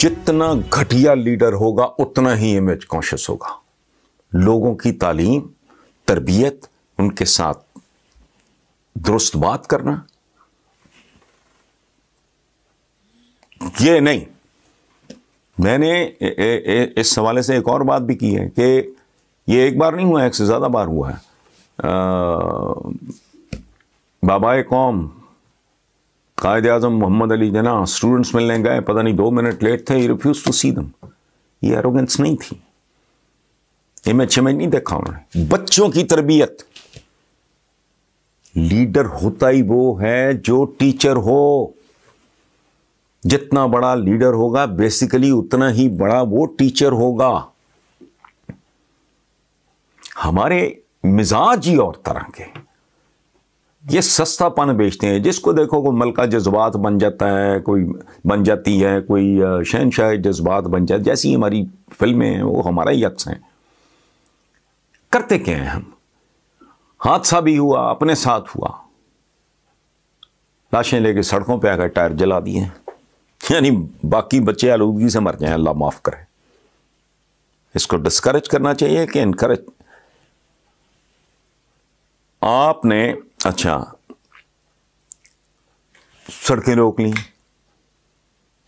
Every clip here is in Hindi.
जितना घटिया लीडर होगा उतना ही इमेज कॉन्शियस होगा लोगों की तालीम तरबियत उनके साथ दुरुस्त बात करना ये नहीं मैंने ए, ए, ए, इस हवाले से एक और बात भी की है कि ये एक बार नहीं हुआ एक से ज़्यादा बार हुआ है बाबा कौम कायद अजम मोहम्मद अली जना स्टूडेंट्स मिलने गए पता नहीं दो मिनट लेट थे रिफ्यूज़ टू सी दम ये एरोगेंस नहीं थी ये मैं अच्छे में नहीं देखा उन्होंने बच्चों की तरबियत लीडर होता ही वो है जो टीचर हो जितना बड़ा लीडर होगा बेसिकली उतना ही बड़ा वो टीचर होगा हमारे मिजाज ही और तरह के ये सस्तापन बेचते हैं जिसको देखो कोई मलका जज्बात बन जाता है कोई बन जाती है कोई शहनशाह जज्बात बन जाती जैसी हमारी फिल्में हैं वो हमारा ही अक्स हैं करते क्या हैं हम हादसा भी हुआ अपने साथ हुआ लाशें लेके सड़कों पे आकर टायर जला दिए यानी बाकी बच्चे आलूगी से मर जाए अल्लाह माफ़ करे इसको डिस्करेज करना चाहिए कि इनकरेज आपने अच्छा सड़कें रोक ली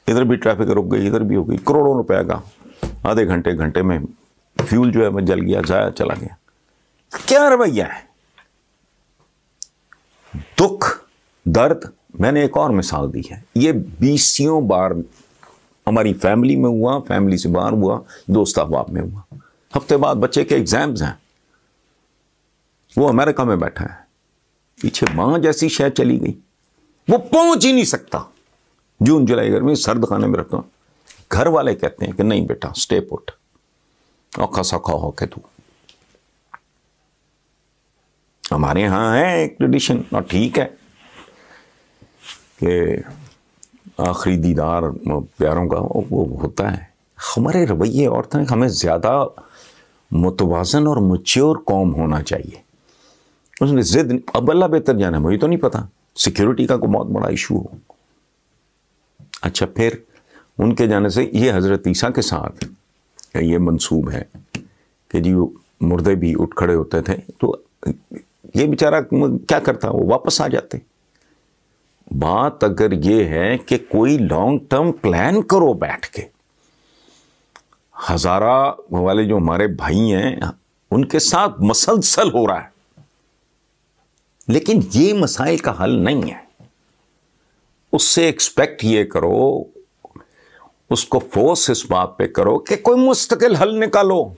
इधर भी ट्रैफिक रुक गई इधर भी हो गई करोड़ों रुपए का आधे घंटे घंटे में फ्यूल जो है मैं जल गया जाया चला गया क्या रवैया है दुख दर्द मैंने एक और मिसाल दी है ये बीसियों बार हमारी फैमिली में हुआ फैमिली से बाहर हुआ दोस्त अहबाब में हुआ हफ्ते बाद बच्चे के एग्जाम्स हैं वो अमेरिका में बैठा है पीछे मां जैसी शह चली गई वो पहुंच ही नहीं सकता जून जुलाई गर्मी सर्द खाने में रखा घर वाले कहते हैं कि नहीं बेटा स्टे पुट औखा सौखा हो के तू हमारे यहां है एक ट्रेडिशन और ठीक है कि आखिरी दीदार प्यारों का वो होता है हमारे रवैये और थे हमें ज़्यादा मुतवाजन और मच्योर कौम होना चाहिए उसने जिद अब अल्लाह बेहतर जाना मुझे तो नहीं पता सिक्योरिटी का कोई बहुत बड़ा इशू हो अच्छा फिर उनके जाने से ये हज़रत ईसा के साथ ये मंसूब है कि जी वो मुर्दे भी उठ खड़े होते थे तो ये बेचारा क्या करता वो वापस आ जाते बात अगर ये है कि कोई लॉन्ग टर्म प्लान करो बैठ के हज़ारा वाले जो हमारे भाई हैं उनके साथ मसलसल हो रहा है लेकिन ये मसाइल का हल नहीं है उससे एक्सपेक्ट ये करो उसको फोर्स इस बात पे करो कि कोई मुस्तकिल हल निकालो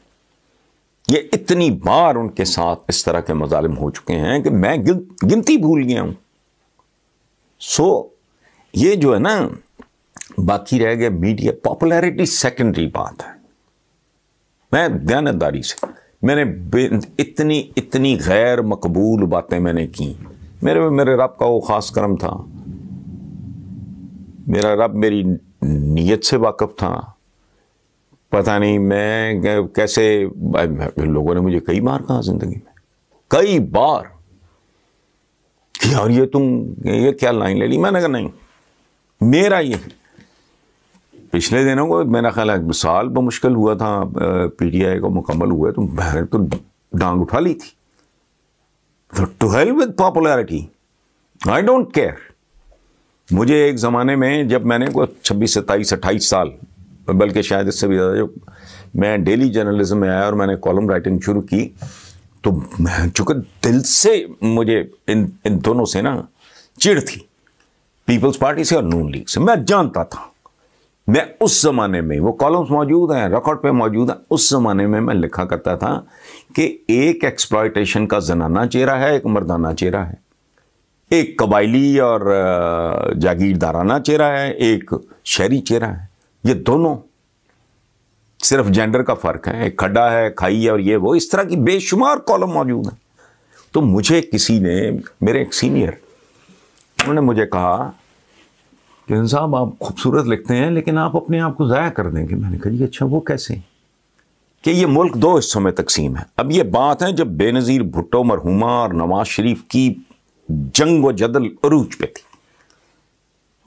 ये इतनी बार उनके साथ इस तरह के मजालिम हो चुके हैं कि मैं गिनती भूल गया हूं सो so, ये जो है ना बाकी रह गया मीडिया पॉपुलैरिटी सेकेंडरी बात है मैं ध्यानदारी से मैंने इतनी इतनी गैर मकबूल बातें मैंने की मेरे मेरे रब का वो ख़ास करम था मेरा रब मेरी नीयत से वाकफ़ था पता नहीं मैं कैसे लोगों ने मुझे कई बार कहा ज़िंदगी में कई बार यार ये तुम ये क्या लाइन ले ली मैंने कहा नहीं मेरा ये पिछले दिनों को मेरा ख्याल है साल मुश्किल हुआ था पी टी आई को मुकम्मल हुआ तो मैंने तो डांग उठा ली थी तो to help with popularity I don't care मुझे एक ज़माने में जब मैंने को छब्बीस सत्ताईस अट्ठाईस साल बल्कि शायद इससे भी ज़्यादा जब मैं डेली जर्नलिज्म में आया और मैंने कॉलम राइटिंग शुरू की तो मैं चूंकि दिल से मुझे इन इन दोनों से ना चिड़ थी पीपल्स पार्टी से और नून लीग से मैं जानता था मैं उस ज़माने में वो कॉलम्स मौजूद हैं रिकॉर्ड पे मौजूद हैं उस ज़माने में मैं लिखा करता था कि एक एक्सप्लॉयटेशन का जनाना चेहरा है एक मर्दाना चेहरा है एक कबायली और जागीरदाराना चेहरा है एक शहरी चेहरा है ये दोनों सिर्फ जेंडर का फ़र्क है एक खड्डा है खाई है और ये वो इस तरह की बेशुमार कॉलम मौजूद हैं तो मुझे किसी ने मेरे एक सीनियर उन्होंने मुझे कहा कि साहब आप खूबसूरत लिखते हैं लेकिन आप अपने आप को ज़ाया कर देंगे मैंने कहा ये अच्छा वो कैसे कि ये मुल्क दो हिस्सों में तकसीम है अब ये बात है जब बेनज़ीर भुट्टो मरहुमा और नवाज शरीफ की जंग व जदल अरूज पे थी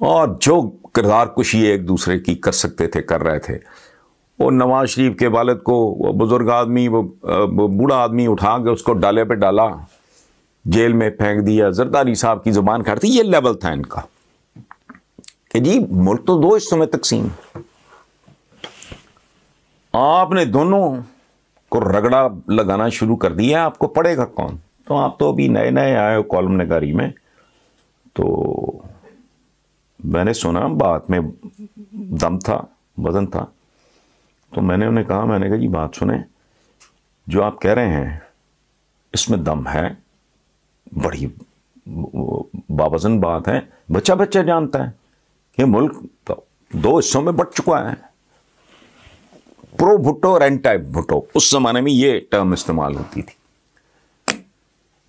और जो किरदार कुशी एक दूसरे की कर सकते थे कर रहे थे वो नवाज शरीफ के वालद को बुज़ुर्ग आदमी वो बूढ़ा आदमी उठा के उसको डाले पे डाला जेल में फेंक दिया जरदारी साहब की ज़ुबान खड़ती ये लेवल था इनका कि जी मुल्क तो दो हिस्सों में तकसीम आपने दोनों को रगड़ा लगाना शुरू कर दिया आपको पड़ेगा कौन तो आप तो अभी नए नए आए हो कॉलम नगारी में तो मैंने सुना बात में दम था वज़न था तो मैंने उन्हें कहा मैंने कहा जी बात सुने जो आप कह रहे हैं इसमें दम है बड़ी बावजन बात है बच्चा बच्चा जानता है ये मुल्क तो दो हिस्सों में बट चुका है प्रो भुट्टो और एंटाइप भुट्टो उस जमाने में ये टर्म इस्तेमाल होती थी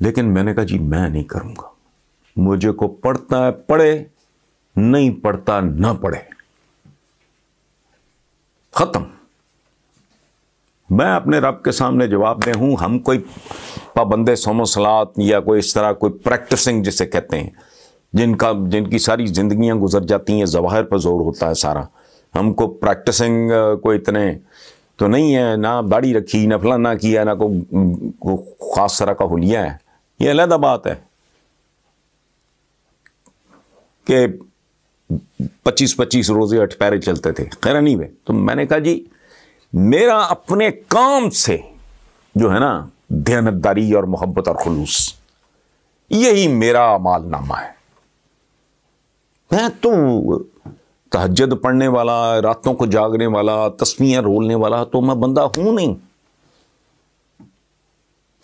लेकिन मैंने कहा जी मैं नहीं करूंगा मुझे को पढ़ता है पढ़े नहीं पढ़ता ना पढ़े खत्म मैं अपने रब के सामने जवाब दे हूं हम कोई पाबंदे सोमोसलात या कोई इस तरह कोई प्रैक्टिसिंग जिसे कहते हैं जिनका जिनकी सारी ज़िंदगियां गुजर जाती हैं जवाहर पर जोर होता है सारा हमको प्रैक्टिसिंग को इतने तो नहीं है ना दाढ़ी रखी ना फलाना किया ना को, को ख़ास तरह का हुलिया है ये अलहदा बात है कि पच्चीस पच्चीस रोज़े अठ पैरे चलते थे खैर नहीं वे तो मैंने कहा जी मेरा अपने काम से जो है ना दहनतदारी और मोहब्बत और खलूस यही मेरा मालनामा है मैं तो तहजद पढ़ने वाला रातों को जागने वाला तस्वीर रोलने वाला तो मैं बंदा हूं नहीं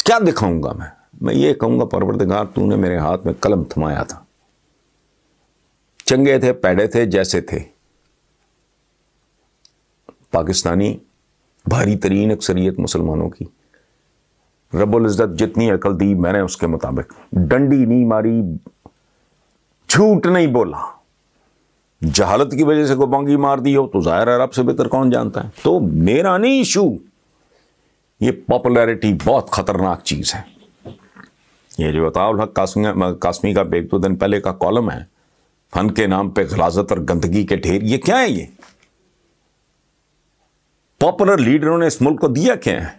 क्या दिखाऊंगा मैं मैं ये कहूंगा परवरदगार तूने मेरे हाथ में कलम थमाया था चंगे थे पैड़े थे जैसे थे पाकिस्तानी भारी तरीन अक्सरियत मुसलमानों की रबुल इज़्ज़त जितनी अकल दी मैंने उसके मुताबिक डंडी नहीं मारी झूठ नहीं बोला जहालत की वजह से कोई मार दी हो तो जाहिर है रब से बेहतर कौन जानता है तो मेरा नहीं इशू ये पॉपुलैरिटी बहुत खतरनाक चीज़ है ये जो बताओ हक कासमी का एक दो दिन पहले का कॉलम है फन के नाम पे गलाजत और गंदगी के ढेर ये क्या है ये पॉपुलर लीडरों ने इस मुल्क को दिया क्या है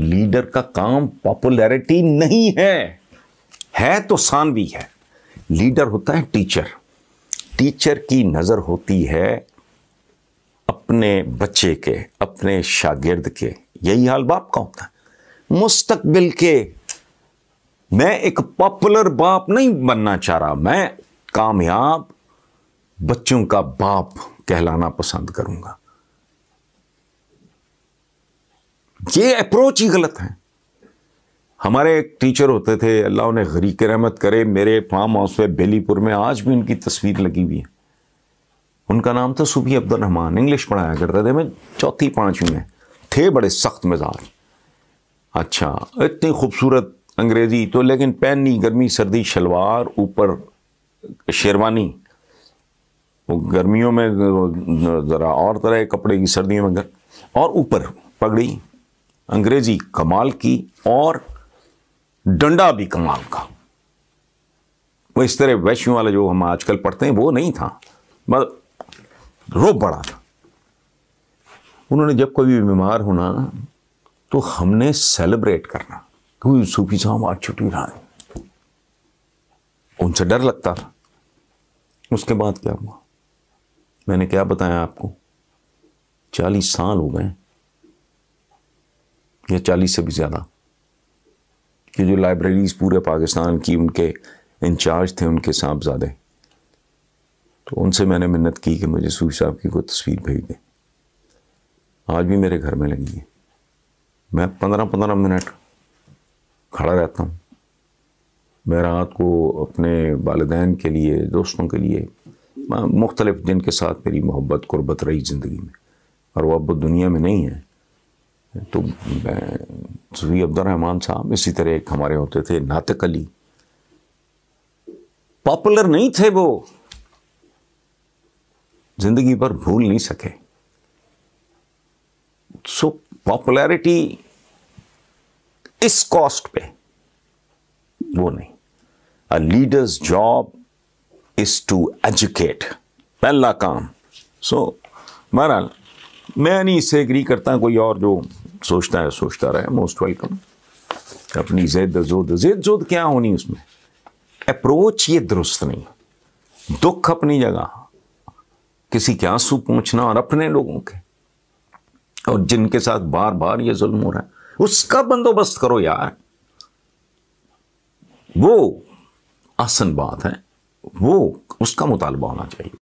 लीडर का काम पॉपुलैरिटी नहीं है है तो भी है लीडर होता है टीचर टीचर की नज़र होती है अपने बच्चे के अपने शागिर्द के यही हाल बाप का होता है मुस्तकबिल के मैं एक पॉपुलर बाप नहीं बनना चाह रहा मैं कामयाब बच्चों का बाप कहलाना पसंद करूंगा ये अप्रोच ही गलत है हमारे एक टीचर होते थे अल्लाह उन्हें गरी के रहमत करे मेरे फार्म हाउस में बेलीपुर में आज भी उनकी तस्वीर लगी हुई है उनका नाम था सुबी अब्दुलरहमान इंग्लिश पढ़ाया करते थे मैं चौथी पाँचवीं में थे बड़े सख्त मिजाज अच्छा इतनी खूबसूरत अंग्रेज़ी तो लेकिन पहननी गर्मी सर्दी शलवार ऊपर शेरवानी वो गर्मियों में ज़रा और तरह के कपड़े की सर्दियों में और ऊपर पगड़ी अंग्रेज़ी कमाल की और डंडा भी कमाल का वो इस तरह वैश्यों वाला जो हम आजकल पढ़ते हैं वो नहीं था मतलब रोब बड़ा था उन्होंने जब कभी बीमार होना तो हमने सेलिब्रेट करना क्योंकि सूफी साहब आज छुट्टी रहा है उनसे डर लगता था उसके बाद क्या हुआ मैंने क्या बताया आपको चालीस साल हो गए या चालीस से भी ज़्यादा कि जो लाइब्रेरीज पूरे पाकिस्तान की उनके इंचार्ज थे उनके साहबजादे तो उनसे मैंने मिन्नत की कि मुझे सूफ साहब की कोई तस्वीर भेज दें आज भी मेरे घर में लगी है मैं पंद्रह पंद्रह मिनट खड़ा रहता हूँ मैं रात को अपने वालदेन के लिए दोस्तों के लिए मुख्तलिफ जिनके साथ मेरी मोहब्बत कुर्बत रही ज़िंदगी में और वह अब दुनिया में नहीं है तो श्री अब्दुलरहमान साहब इसी तरह एक हमारे होते थे नातक अली पॉपुलर नहीं थे वो जिंदगी भर भूल नहीं सके सो पॉपुलैरिटी इस कॉस्ट पे वो नहीं a leader's job is to educate पहला काम सो so, बहरहाल मैं नहीं इससे एग्री करता कोई और जो सोचता है सोचता रहे मोस्ट वेलकम अपनी जिद जुद जिद जुद क्या होनी उसमें अप्रोच ये दुरुस्त नहीं दुख अपनी जगह किसी के आंसू पूछना और अपने लोगों के और जिनके साथ बार बार ये जुल्म हो रहा है उसका बंदोबस्त करो यार वो आसन बात है वो उसका मुतालबा होना चाहिए